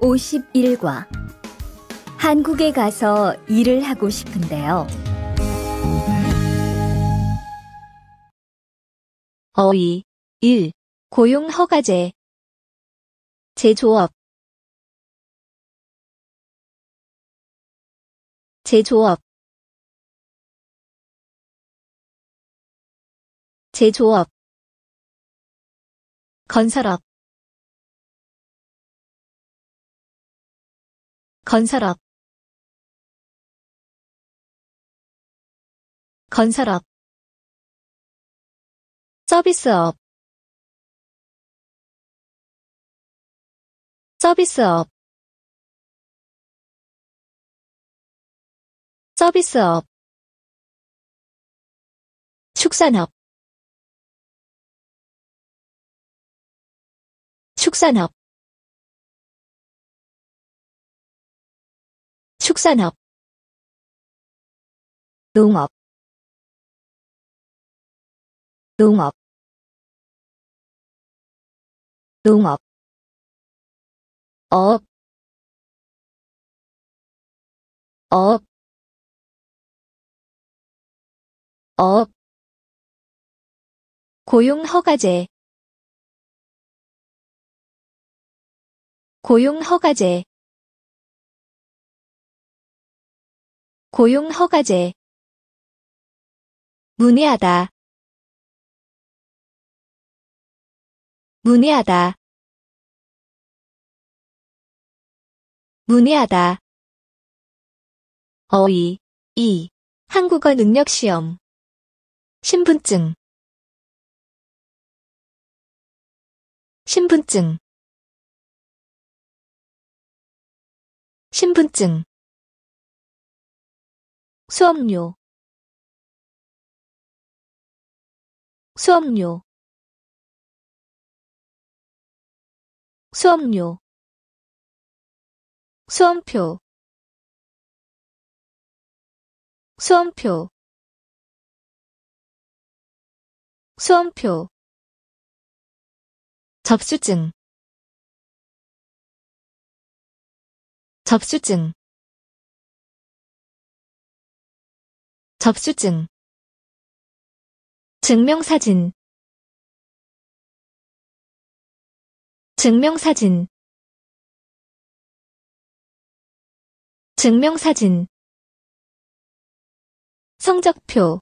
51과 한국에 가서 일을 하고 싶은데요. 어휘 1. 고용 허가제 제조업 제조업 제조업 건설업 건설업 건설업 서비스업 서비스업 서비스업 축산업 축산업 축산업 농업 농업 농업 업, 업, 업. 고용 허가제, 고용허가제 고용허가제 문의하다 문의하다 문의하다 어이 이 한국어 능력 시험 신분증 신분증 신분증 수업료 수업료 수업료 수험표 수험표 수험표 접수증 접수증 접수증 증명사진 증명사진 증명사진 성적표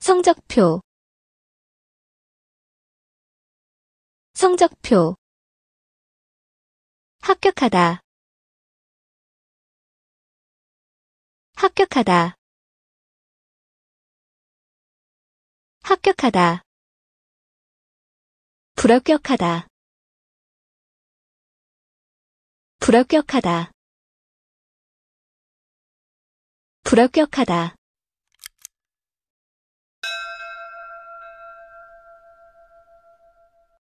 성적표 성적표 합격하다 합격하다 합격하다 불합격하다 불합격하다 불합격하다